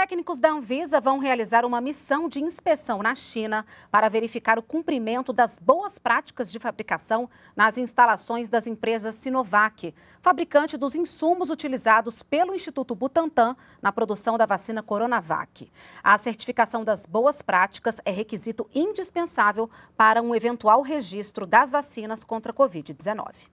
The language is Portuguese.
Técnicos da Anvisa vão realizar uma missão de inspeção na China para verificar o cumprimento das boas práticas de fabricação nas instalações das empresas Sinovac, fabricante dos insumos utilizados pelo Instituto Butantan na produção da vacina Coronavac. A certificação das boas práticas é requisito indispensável para um eventual registro das vacinas contra a Covid-19.